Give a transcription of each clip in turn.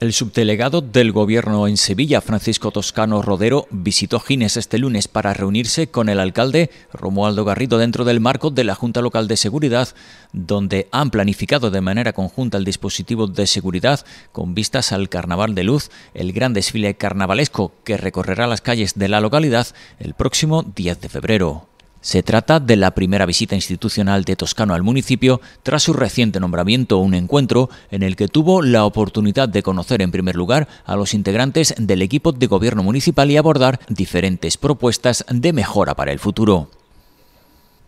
El subdelegado del Gobierno en Sevilla, Francisco Toscano Rodero, visitó Gines este lunes para reunirse con el alcalde Romualdo Garrido dentro del marco de la Junta Local de Seguridad, donde han planificado de manera conjunta el dispositivo de seguridad con vistas al Carnaval de Luz, el gran desfile carnavalesco que recorrerá las calles de la localidad el próximo 10 de febrero. Se trata de la primera visita institucional de Toscano al municipio tras su reciente nombramiento, un encuentro en el que tuvo la oportunidad de conocer en primer lugar a los integrantes del equipo de gobierno municipal y abordar diferentes propuestas de mejora para el futuro.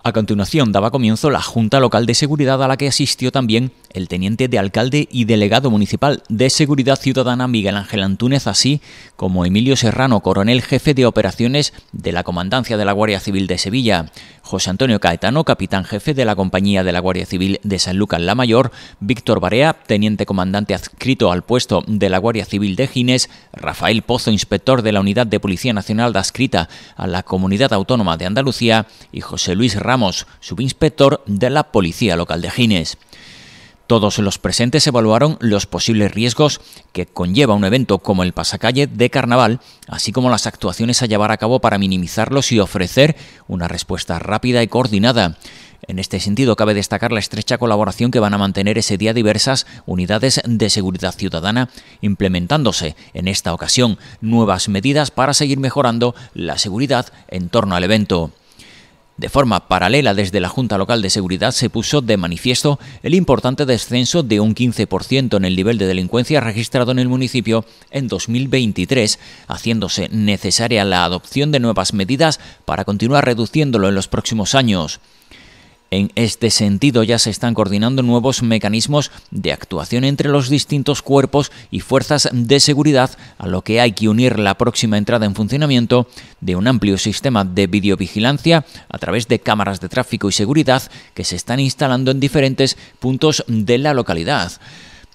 A continuación daba comienzo la Junta Local de Seguridad a la que asistió también el teniente de alcalde y delegado municipal de Seguridad Ciudadana Miguel Ángel Antúnez, así como Emilio Serrano, coronel jefe de operaciones de la Comandancia de la Guardia Civil de Sevilla, José Antonio Caetano, capitán jefe de la Compañía de la Guardia Civil de San Lucas la Mayor, Víctor Barea, teniente comandante adscrito al puesto de la Guardia Civil de Gines, Rafael Pozo, inspector de la Unidad de Policía Nacional adscrita a la Comunidad Autónoma de Andalucía, y José Luis Ramos, subinspector de la Policía Local de Gines. Todos los presentes evaluaron los posibles riesgos que conlleva un evento como el pasacalle de carnaval, así como las actuaciones a llevar a cabo para minimizarlos y ofrecer una respuesta rápida y coordinada. En este sentido, cabe destacar la estrecha colaboración que van a mantener ese día diversas unidades de seguridad ciudadana, implementándose en esta ocasión nuevas medidas para seguir mejorando la seguridad en torno al evento. De forma paralela, desde la Junta Local de Seguridad se puso de manifiesto el importante descenso de un 15% en el nivel de delincuencia registrado en el municipio en 2023, haciéndose necesaria la adopción de nuevas medidas para continuar reduciéndolo en los próximos años. En este sentido ya se están coordinando nuevos mecanismos de actuación entre los distintos cuerpos y fuerzas de seguridad, a lo que hay que unir la próxima entrada en funcionamiento de un amplio sistema de videovigilancia a través de cámaras de tráfico y seguridad que se están instalando en diferentes puntos de la localidad.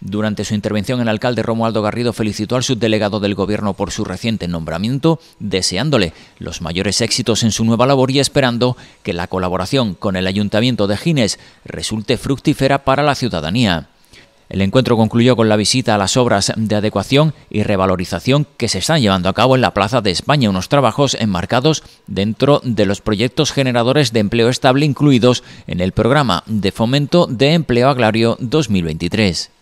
Durante su intervención, el alcalde Romualdo Garrido felicitó al subdelegado del Gobierno por su reciente nombramiento, deseándole los mayores éxitos en su nueva labor y esperando que la colaboración con el Ayuntamiento de Gines resulte fructífera para la ciudadanía. El encuentro concluyó con la visita a las obras de adecuación y revalorización que se están llevando a cabo en la Plaza de España, unos trabajos enmarcados dentro de los proyectos generadores de empleo estable incluidos en el programa de fomento de empleo agrario 2023.